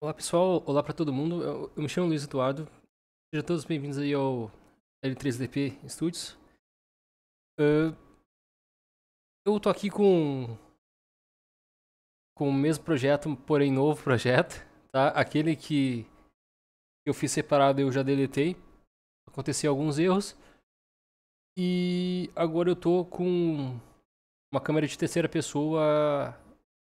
Olá pessoal, olá para todo mundo. Eu, eu, me chamo Luiz Eduardo. Sejam todos bem-vindos aí ao L3DP Studios. Uh, eu tô aqui com com o mesmo projeto, porém novo projeto, tá? Aquele que eu fiz separado eu já deletei. Aconteceu alguns erros. E agora eu tô com uma câmera de terceira pessoa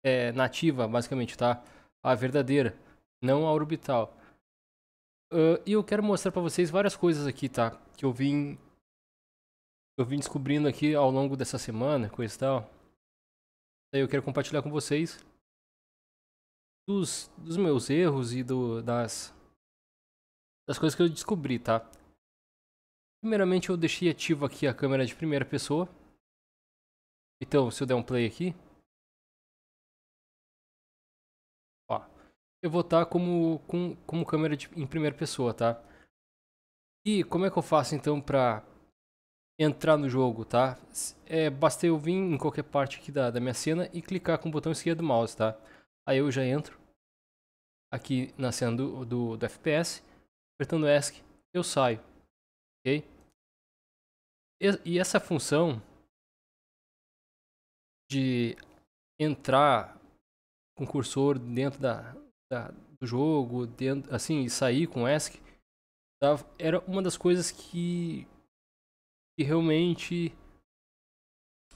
é, nativa, basicamente, tá? A verdadeira não a orbital. Uh, e eu quero mostrar para vocês várias coisas aqui, tá? Que eu vim eu vim descobrindo aqui ao longo dessa semana, coisa e tal. Daí eu quero compartilhar com vocês dos, dos meus erros e do, das, das coisas que eu descobri, tá? Primeiramente eu deixei ativo aqui a câmera de primeira pessoa. Então, se eu der um play aqui, eu vou estar como, com, como câmera de, em primeira pessoa, tá? E como é que eu faço então pra entrar no jogo, tá? É, basta eu vir em qualquer parte aqui da, da minha cena e clicar com o botão esquerdo do mouse, tá? Aí eu já entro aqui na cena do, do, do FPS, apertando ESC, eu saio, ok? E, e essa função de entrar com o cursor dentro da, da, do jogo, dentro, assim, e sair com o ESC, tava, tá, era uma das coisas que, que realmente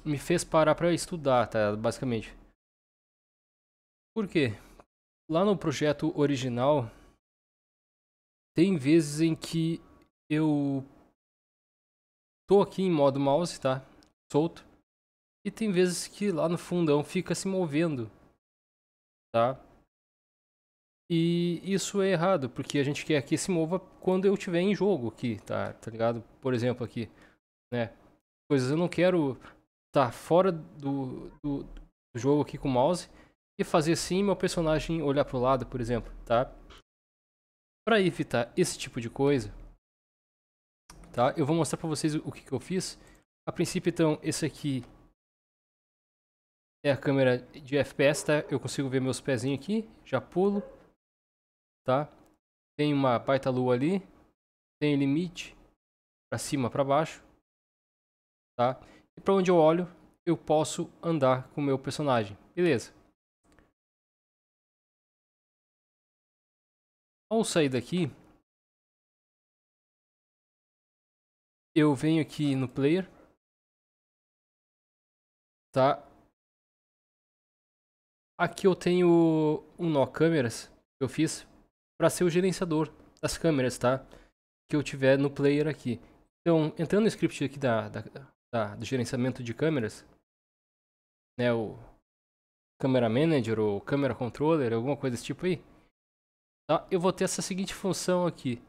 me fez parar para estudar, tá? Basicamente. Por quê? Lá no projeto original, tem vezes em que eu tô aqui em modo mouse, tá? Solto. E tem vezes que lá no fundão fica se movendo, tá? E isso é errado, porque a gente quer que se mova quando eu estiver em jogo aqui, tá, tá ligado? Por exemplo, aqui, né? Coisas eu não quero estar tá fora do, do, do, jogo aqui com o mouse e fazer assim meu personagem olhar pro lado, por exemplo, tá? Para evitar esse tipo de coisa, tá? Eu vou mostrar para vocês o que, que eu fiz. A princípio, então, esse aqui é a câmera de FPS, tá? Eu consigo ver meus pezinhos aqui, já pulo tá? Tem uma baita lua ali, tem limite para cima, para baixo, tá? E para onde eu olho, eu posso andar com o meu personagem. Beleza. Ao sair daqui, eu venho aqui no player, tá? Aqui eu tenho um nó câmeras que eu fiz para ser o gerenciador das câmeras, tá? Que eu tiver no player aqui. Então, entrando no script aqui da, da, da do gerenciamento de câmeras, né, o Camera Manager ou Camera Controller, alguma coisa desse tipo aí, tá? eu vou ter essa seguinte função aqui.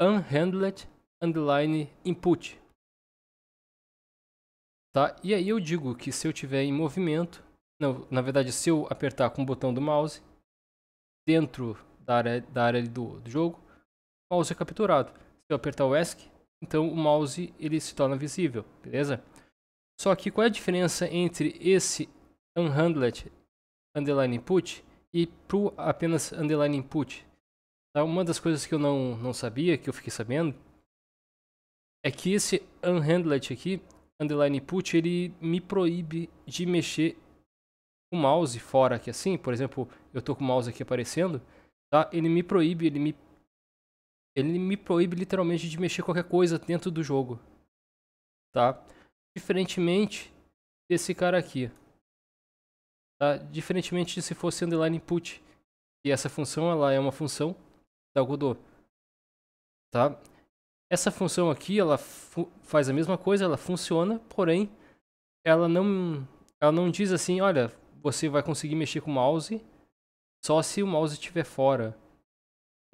Unhandled Underline Input. Tá? E aí eu digo que se eu tiver em movimento, não, na verdade se eu apertar com o botão do mouse, dentro da área, da área do, do jogo, o mouse é capturado. Se eu apertar o ESC, então o mouse ele se torna visível, beleza? Só que qual é a diferença entre esse unhandled underline input e pro apenas underline input? Tá, uma das coisas que eu não, não sabia, que eu fiquei sabendo, é que esse unhandled aqui, underline input, ele me proíbe de mexer o mouse fora aqui assim, por exemplo, eu tô com o mouse aqui aparecendo, tá? Ele me proíbe, ele me ele me proíbe literalmente de mexer qualquer coisa dentro do jogo, tá? Diferentemente desse cara aqui, tá? Diferentemente de se fosse underline input, e essa função ela é uma função da Godot, tá? Essa função aqui ela faz a mesma coisa, ela funciona, porém ela não ela não diz assim, olha, você vai conseguir mexer com o mouse só se o mouse estiver fora.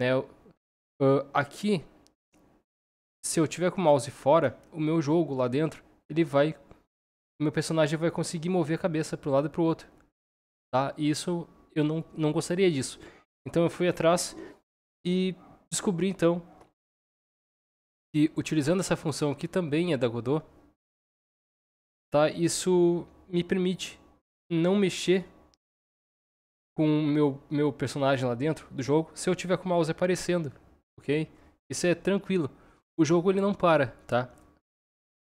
Né? Uh, aqui, se eu tiver com o mouse fora, o meu jogo lá dentro, ele vai. O meu personagem vai conseguir mover a cabeça para um lado e para o outro. Tá? E isso eu não, não gostaria disso. Então eu fui atrás e descobri então que utilizando essa função que também é da Godot, tá? Isso me permite não mexer com o meu, meu personagem lá dentro do jogo se eu tiver com o mouse aparecendo, ok? Isso é tranquilo. O jogo ele não para, tá?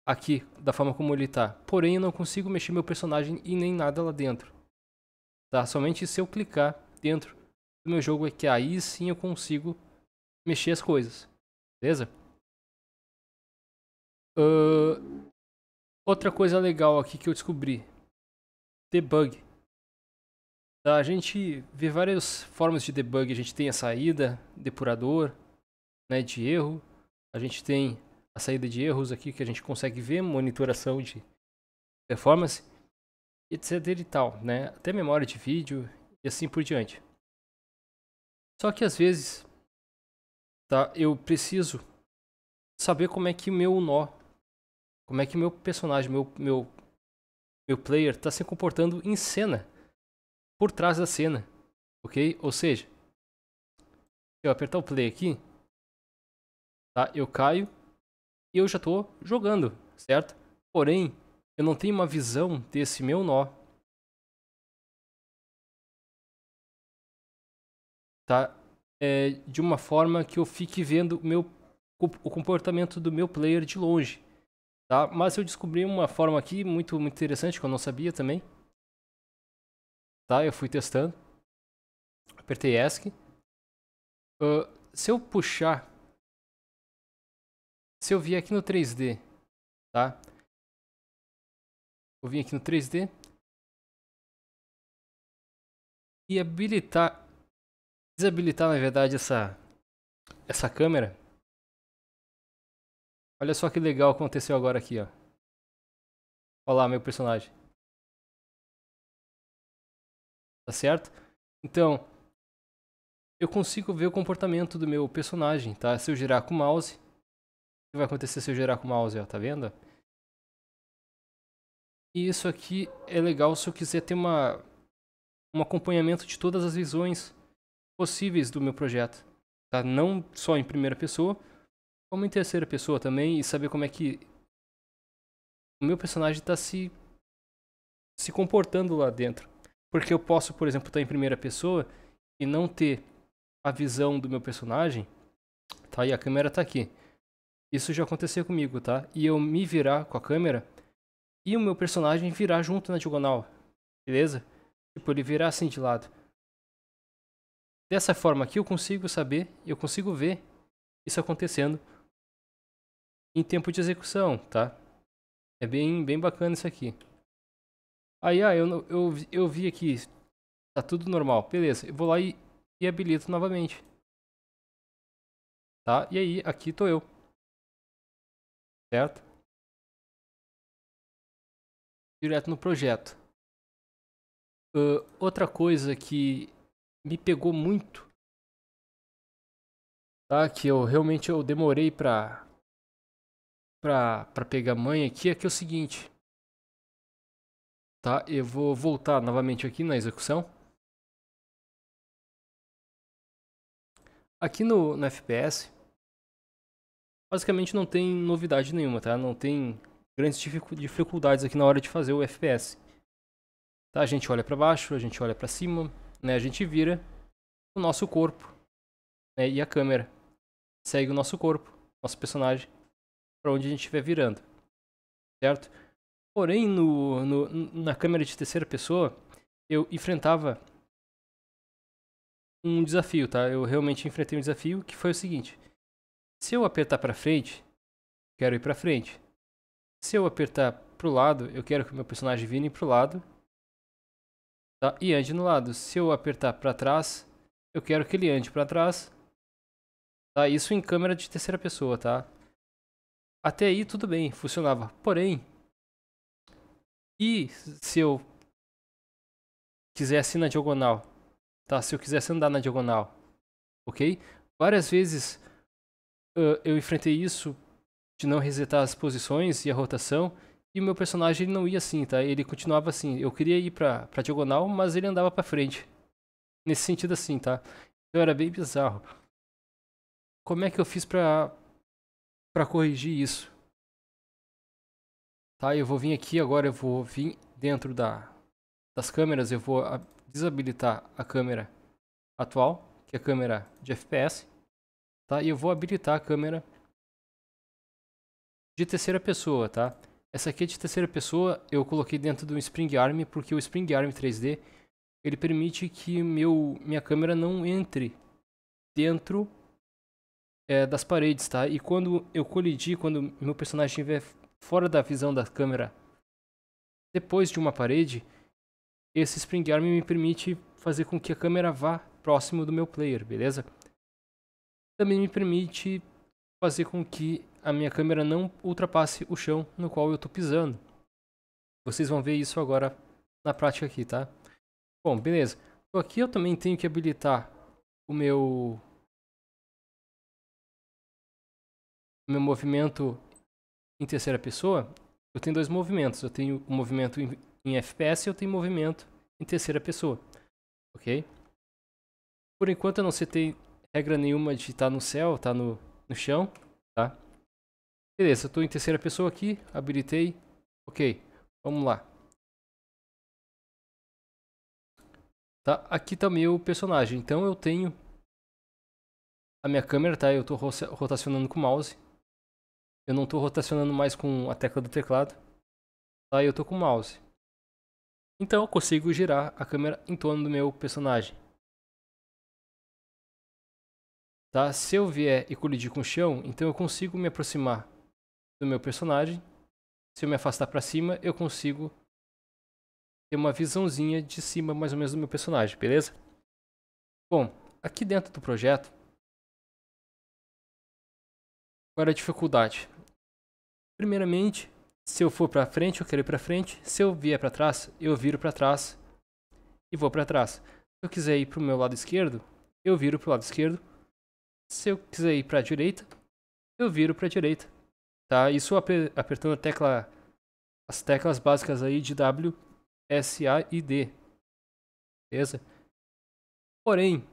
Aqui, da forma como ele tá. Porém, eu não consigo mexer meu personagem e nem nada lá dentro. Tá? Somente se eu clicar dentro do meu jogo é que aí sim eu consigo mexer as coisas. Beleza? Uh, outra coisa legal aqui que eu descobri. Debug. Tá, a gente vê várias formas de debug. A gente tem a saída, depurador, né, de erro. A gente tem a saída de erros aqui que a gente consegue ver, monitoração de performance, etc e tal, né? Até memória de vídeo e assim por diante. Só que às vezes, tá, eu preciso saber como é que o meu nó, como é que o meu personagem, meu meu meu player está se comportando em cena por trás da cena, ok? Ou seja, se eu apertar o play aqui, tá? Eu caio e eu já estou jogando, certo? Porém, eu não tenho uma visão desse meu nó. Tá? É, de uma forma que eu fique vendo meu, o comportamento do meu player de longe. Tá? Mas eu descobri uma forma aqui muito, muito interessante que eu não sabia também. Tá? Eu fui testando. Apertei ESC. Uh, ah, se eu puxar, se eu vir aqui no 3D, tá? Vou vir aqui no 3D e habilitar, desabilitar na verdade essa, essa câmera. Olha só que legal aconteceu agora aqui, ó. Olha lá, meu personagem. tá certo? Então, eu consigo ver o comportamento do meu personagem, tá? Se eu girar com o mouse, o que vai acontecer se eu girar com o mouse, ó, tá vendo? E isso aqui é legal se eu quiser ter uma, um acompanhamento de todas as visões possíveis do meu projeto, tá? Não só em primeira pessoa, como em terceira pessoa também e saber como é que o meu personagem está se se comportando lá dentro. Porque eu posso, por exemplo, estar em primeira pessoa e não ter a visão do meu personagem, tá? E a câmera tá aqui. Isso já aconteceu comigo, tá? E eu me virar com a câmera e o meu personagem virar junto na diagonal, beleza? Tipo, ele virar assim de lado. Dessa forma aqui eu consigo saber, eu consigo ver isso acontecendo em tempo de execução, tá? É bem, bem bacana isso aqui. Aí, ah, eu, eu, eu vi aqui, tá tudo normal, beleza, eu vou lá e, e habilito novamente. Tá, e aí, aqui tô eu. Certo? Direto no projeto. Uh, outra coisa que me pegou muito, tá, que eu realmente eu demorei pra, pra, pra pegar mãe aqui, é que é o seguinte... Tá, eu vou voltar novamente aqui na execução. Aqui no, no FPS, basicamente não tem novidade nenhuma, tá? Não tem grandes dificuldades aqui na hora de fazer o FPS. Tá? A gente olha para baixo, a gente olha para cima, né? A gente vira o nosso corpo né? e a câmera segue o nosso corpo, nosso personagem, para onde a gente estiver virando, certo? Porém, no, no, na câmera de terceira pessoa, eu enfrentava um desafio, tá? Eu realmente enfrentei um desafio que foi o seguinte: se eu apertar para frente, quero ir para frente. Se eu apertar pro lado, eu quero que o meu personagem vire pro lado tá? e ande no lado. Se eu apertar para trás, eu quero que ele ande para trás. Tá? Isso em câmera de terceira pessoa, tá? Até aí tudo bem, funcionava. Porém, e se eu quisesse ir na diagonal, tá? Se eu quisesse andar na diagonal, ok? Várias vezes uh, eu enfrentei isso de não resetar as posições e a rotação e o meu personagem ele não ia assim, tá? Ele continuava assim. Eu queria ir pra, pra diagonal, mas ele andava pra frente. Nesse sentido assim, tá? Então era bem bizarro. Como é que eu fiz pra, pra corrigir isso? Tá, eu vou vir aqui agora, eu vou vir dentro da, das câmeras, eu vou desabilitar a câmera atual, que é a câmera de FPS, tá? E eu vou habilitar a câmera de terceira pessoa, tá? Essa aqui é de terceira pessoa, eu coloquei dentro do Spring Arm, porque o Spring Arm 3D, ele permite que meu, minha câmera não entre dentro é, das paredes, tá? E quando eu colidir, quando meu personagem estiver fora da visão da câmera depois de uma parede, esse Spring Arm me permite fazer com que a câmera vá próximo do meu player, beleza? Também me permite fazer com que a minha câmera não ultrapasse o chão no qual eu estou pisando. Vocês vão ver isso agora na prática aqui, tá? Bom, beleza. Então aqui eu também tenho que habilitar o meu, o meu movimento em terceira pessoa, eu tenho dois movimentos. Eu tenho um movimento em, em FPS e eu tenho movimento em terceira pessoa. Ok? Por enquanto eu não citei regra nenhuma de estar tá no céu, estar tá no, no chão, tá? Beleza, eu estou em terceira pessoa aqui, habilitei. Ok, vamos lá. Tá, aqui está meu personagem, então eu tenho a minha câmera, tá? Eu estou rotacionando com o mouse eu não estou rotacionando mais com a tecla do teclado, aí tá? eu estou com o mouse. Então eu consigo girar a câmera em torno do meu personagem. Tá? Se eu vier e colidir com o chão, então eu consigo me aproximar do meu personagem. Se eu me afastar para cima, eu consigo ter uma visãozinha de cima mais ou menos do meu personagem, beleza? Bom, aqui dentro do projeto, agora a dificuldade? Primeiramente, se eu for para frente, eu quero ir para frente. Se eu vier para trás, eu viro para trás e vou para trás. Se eu quiser ir para o meu lado esquerdo, eu viro para o lado esquerdo. Se eu quiser ir para a direita, eu viro para a direita. Tá? Isso apertando a tecla, as teclas básicas aí de W, S, A e D. Beleza? Porém,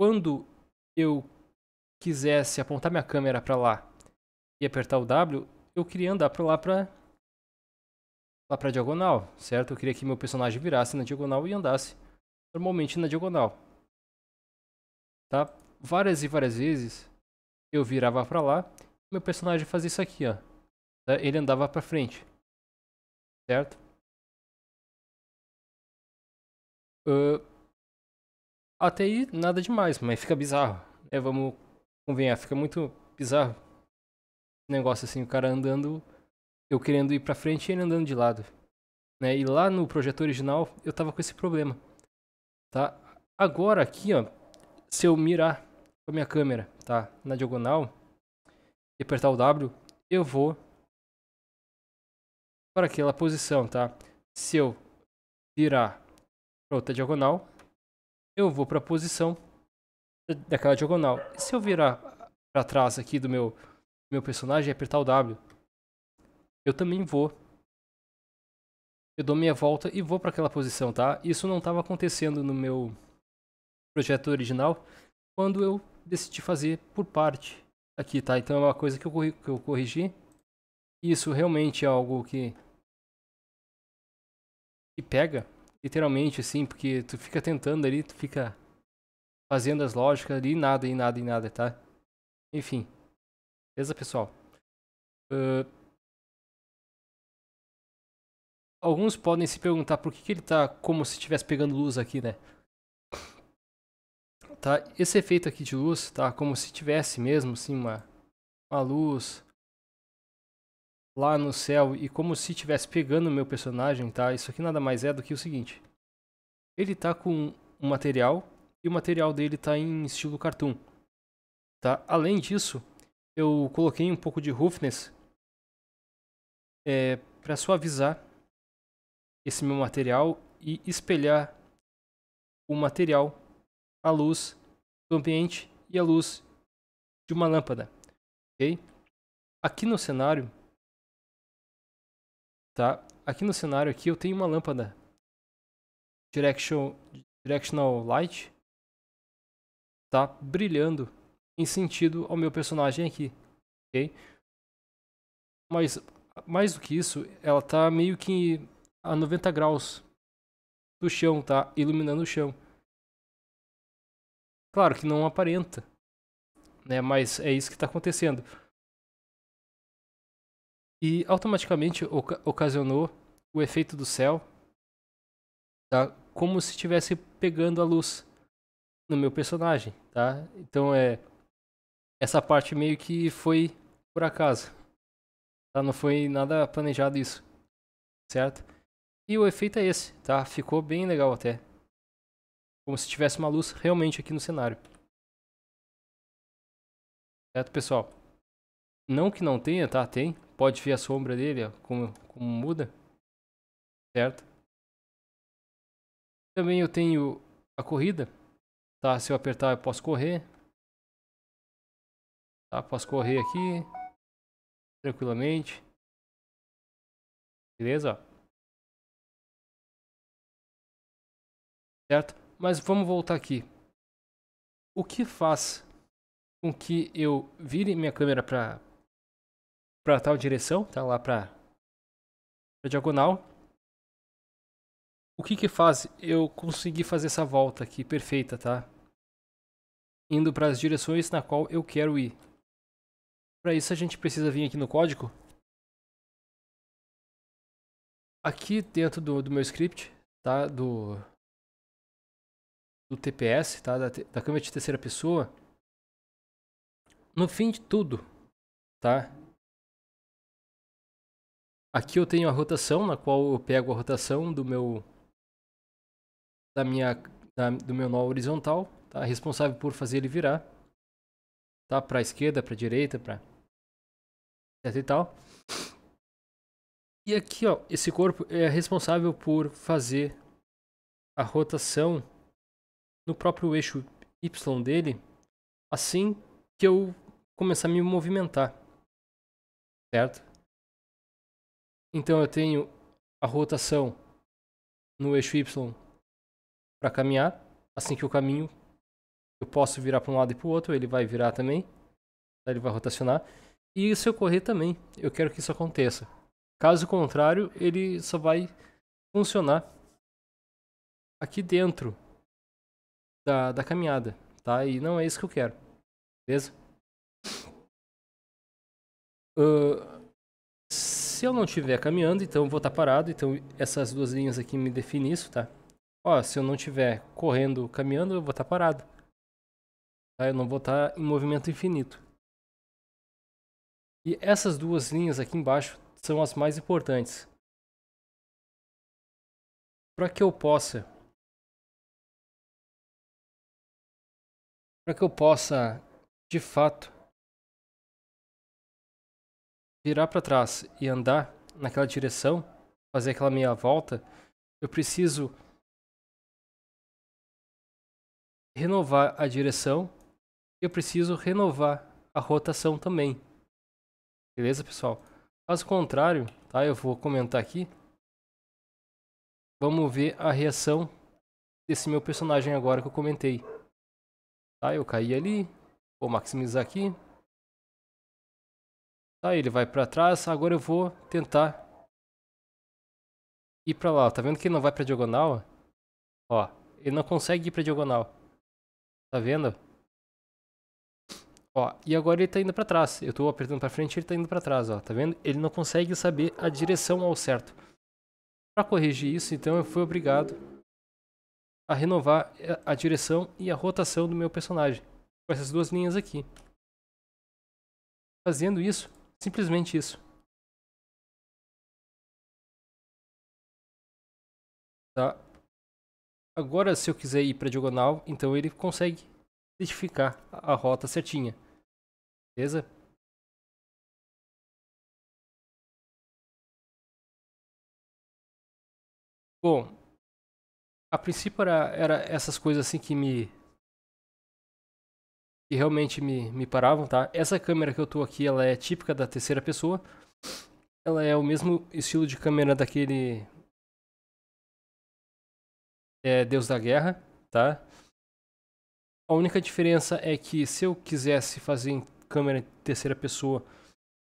quando eu quisesse apontar minha câmera para lá e apertar o W, eu queria andar para lá para lá para diagonal, certo? Eu queria que meu personagem virasse na diagonal e andasse normalmente na diagonal. Tá? Várias e várias vezes eu virava para lá, meu personagem fazia isso aqui, ó. Tá? Ele andava para frente. Certo? Uh, até aí nada demais, mas fica bizarro. É, vamos convenhar, fica muito bizarro negócio assim, o cara andando, eu querendo ir para frente e ele andando de lado. Né? E lá no projeto original eu tava com esse problema. Tá? Agora aqui, ó, se eu mirar com a minha câmera, tá, na diagonal e apertar o W, eu vou para aquela posição, tá? Se eu virar para outra diagonal, eu vou para a posição daquela diagonal. se eu virar para trás aqui do meu meu personagem e é apertar o W. Eu também vou. Eu dou minha volta e vou para aquela posição, tá? Isso não estava acontecendo no meu projeto original quando eu decidi fazer por parte aqui, tá? Então é uma coisa que eu, que eu corrigi. Isso realmente é algo que, que pega, literalmente, assim, porque tu fica tentando ali, tu fica fazendo as lógicas ali, nada, e nada, e nada, tá? Enfim. Beleza, pessoal? Uh... Alguns podem se perguntar por que, que ele está como se estivesse pegando luz aqui, né? Tá? Esse efeito aqui de luz, tá? Como se tivesse mesmo, assim, uma, uma luz lá no céu e como se estivesse pegando o meu personagem, tá? Isso aqui nada mais é do que o seguinte. Ele tá com um material e o material dele tá em estilo cartoon, tá? Além disso, eu coloquei um pouco de roughness é, para suavizar esse meu material e espelhar o material à luz do ambiente e à luz de uma lâmpada, ok? Aqui no cenário, tá? Aqui no cenário aqui eu tenho uma lâmpada direction, directional light, tá? Brilhando em sentido ao meu personagem aqui, ok? Mas mais do que isso, ela tá meio que a 90 graus do chão, tá? Iluminando o chão. Claro que não aparenta, né? Mas é isso que está acontecendo. E automaticamente ocasionou o efeito do céu, tá? Como se estivesse pegando a luz no meu personagem, tá? Então é essa parte meio que foi por acaso. Tá? Não foi nada planejado isso. Certo? E o efeito é esse, tá? Ficou bem legal até. Como se tivesse uma luz realmente aqui no cenário. Certo, pessoal? Não que não tenha, tá? Tem. Pode ver a sombra dele, ó, como, como muda. Certo? Também eu tenho a corrida, tá? Se eu apertar eu posso correr, Tá, posso correr aqui. Tranquilamente. Beleza? Certo? Mas vamos voltar aqui. O que faz com que eu vire minha câmera para para tal direção, tá lá para a diagonal. O que que faz eu conseguir fazer essa volta aqui perfeita, tá? Indo para as direções na qual eu quero ir. Para isso a gente precisa vir aqui no código. Aqui dentro do, do meu script, tá? Do, do TPS, tá? Da, da câmera de terceira pessoa. No fim de tudo, tá? Aqui eu tenho a rotação, na qual eu pego a rotação do meu da minha da, do meu nó horizontal, tá? Responsável por fazer ele virar tá? a esquerda, a direita, para Certo e tal. E aqui, ó, esse corpo é responsável por fazer a rotação no próprio eixo Y dele, assim que eu começar a me movimentar, certo? Então eu tenho a rotação no eixo Y para caminhar, assim que eu caminho, eu posso virar para um lado e para o outro, ele vai virar também. Ele vai rotacionar. E se eu correr também, eu quero que isso aconteça. Caso contrário, ele só vai funcionar aqui dentro da, da caminhada, tá? E não é isso que eu quero, beleza? Uh, se eu não estiver caminhando, então eu vou estar parado, então essas duas linhas aqui me definem isso, tá? Ó, se eu não estiver correndo, caminhando, eu vou estar parado. Tá? Eu não vou estar tá em movimento infinito. E essas duas linhas aqui embaixo são as mais importantes. Para que eu possa para que eu possa de fato virar para trás e andar naquela direção, fazer aquela meia volta, eu preciso renovar a direção eu preciso renovar a rotação também. Beleza, pessoal? Caso contrário, tá? Eu vou comentar aqui. Vamos ver a reação desse meu personagem agora que eu comentei. Tá, eu caí ali. Vou maximizar aqui. Tá, ele vai para trás. Agora eu vou tentar ir para lá. Tá vendo que ele não vai para diagonal? Ó, ele não consegue ir para diagonal. Tá vendo? Ó, e agora ele tá indo para trás. Eu tô apertando para frente, e ele tá indo para trás, ó, tá vendo? Ele não consegue saber a direção ao certo. Para corrigir isso, então eu fui obrigado a renovar eh, a direção e a rotação do meu personagem com essas duas linhas aqui. Fazendo isso, simplesmente isso. Tá? Agora, se eu quiser ir para diagonal, então ele consegue identificar a rota certinha. Beleza? Bom, a princípio era, era essas coisas assim que me que realmente me, me paravam, tá? Essa câmera que eu tô aqui, ela é típica da terceira pessoa. Ela é o mesmo estilo de câmera daquele é, Deus da Guerra, tá? A única diferença é que se eu quisesse fazer em câmera em terceira pessoa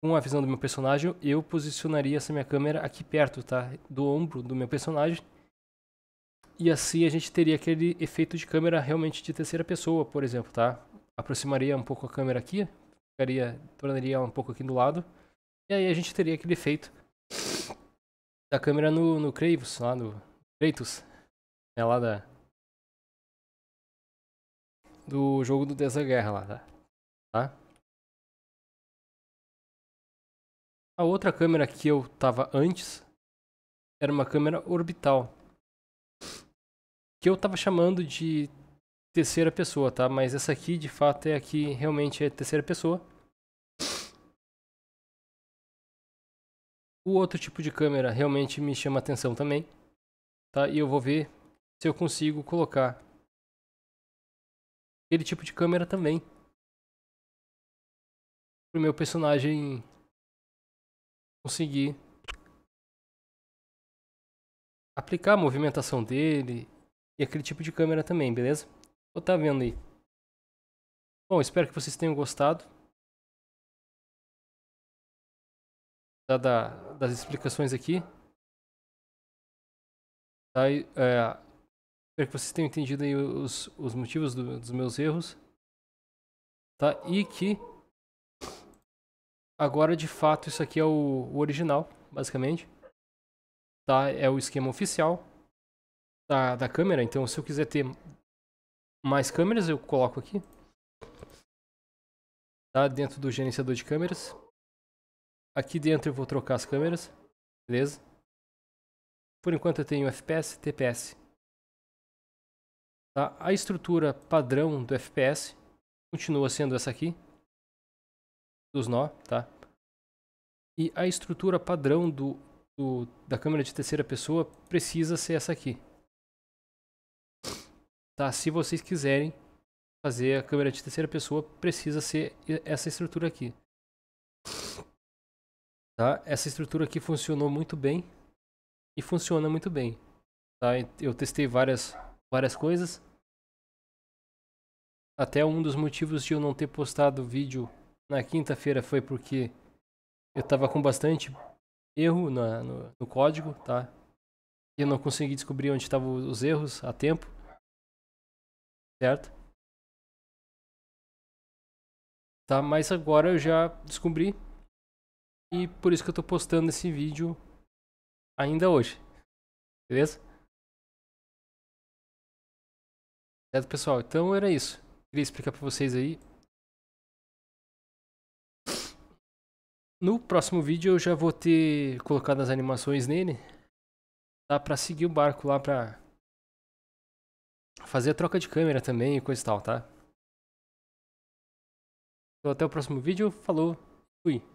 com a visão do meu personagem, eu posicionaria essa minha câmera aqui perto, tá? Do ombro do meu personagem. E assim a gente teria aquele efeito de câmera realmente de terceira pessoa, por exemplo, tá? Aproximaria um pouco a câmera aqui, ficaria, tornaria ela um pouco aqui do lado. E aí a gente teria aquele efeito da câmera no, no Kratos, lá no Kratos, né? Lá da... Do jogo do Deus da Guerra lá, tá? tá? A outra câmera que eu tava antes era uma câmera orbital. Que eu tava chamando de terceira pessoa, tá? Mas essa aqui de fato é a que realmente é terceira pessoa. O outro tipo de câmera realmente me chama atenção também, tá? E eu vou ver se eu consigo colocar aquele tipo de câmera também pro meu personagem conseguir aplicar a movimentação dele e aquele tipo de câmera também, beleza? Vou estar tá vendo aí. Bom, espero que vocês tenham gostado. Da, da, das explicações aqui. Tá, é, espero que vocês tenham entendido aí os, os motivos do, dos meus erros. Tá, e que Agora, de fato, isso aqui é o, o original, basicamente. Tá? É o esquema oficial da, da câmera. Então, se eu quiser ter mais câmeras, eu coloco aqui. Tá? Dentro do gerenciador de câmeras. Aqui dentro eu vou trocar as câmeras. Beleza? Por enquanto eu tenho FPS, TPS. Tá? A estrutura padrão do FPS continua sendo essa aqui dos nó, tá? E a estrutura padrão do, do, da câmera de terceira pessoa precisa ser essa aqui. Tá? Se vocês quiserem fazer a câmera de terceira pessoa, precisa ser essa estrutura aqui. Tá? Essa estrutura aqui funcionou muito bem e funciona muito bem. Tá? Eu testei várias, várias coisas. Até um dos motivos de eu não ter postado vídeo na quinta-feira foi porque eu tava com bastante erro na, no, no, código, tá? E eu não consegui descobrir onde estavam os erros a tempo. Certo? Tá, mas agora eu já descobri. E por isso que eu tô postando esse vídeo ainda hoje. Beleza? Certo, pessoal? Então era isso. Queria explicar pra vocês aí No próximo vídeo eu já vou ter colocado as animações nele. Dá pra seguir o barco lá pra fazer a troca de câmera também e coisa e tal, tá? Então até o próximo vídeo, falou, fui!